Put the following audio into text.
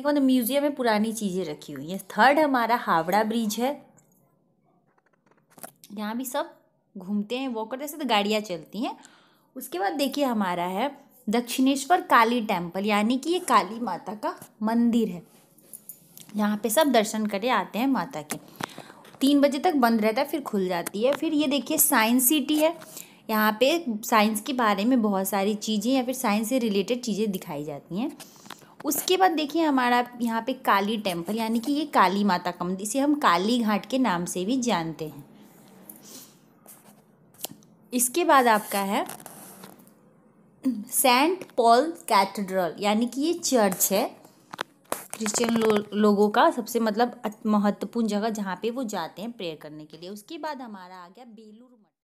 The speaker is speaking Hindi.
देखो ना म्यूजियम में पुरानी चीज़ें रखी हुई हैं थर्ड हमारा हावड़ा ब्रिज है यहाँ भी सब घूमते हैं वॉक करते तो गाड़ियाँ चलती हैं उसके बाद देखिए हमारा है दक्षिणेश्वर काली टेम्पल यानी कि ये काली माता का मंदिर है यहाँ पे सब दर्शन करे आते हैं माता के तीन बजे तक बंद रहता है फिर खुल जाती है फिर ये देखिए साइंस सिटी है यहाँ पे साइंस के बारे में बहुत सारी चीज़ें या फिर साइंस से रिलेटेड चीज़ें दिखाई जाती हैं उसके बाद देखिए हमारा यहाँ पे काली टेम्पल यानी कि ये काली माता का मंदिर इसे हम काली घाट के नाम से भी जानते हैं इसके बाद आपका है सेंट पॉल कैथेड्रल यानी कि ये चर्च है क्रिश्चियन लो, लोगों का सबसे मतलब महत्वपूर्ण जगह जहाँ पे वो जाते हैं प्रेयर करने के लिए उसके बाद हमारा आ गया बेलूर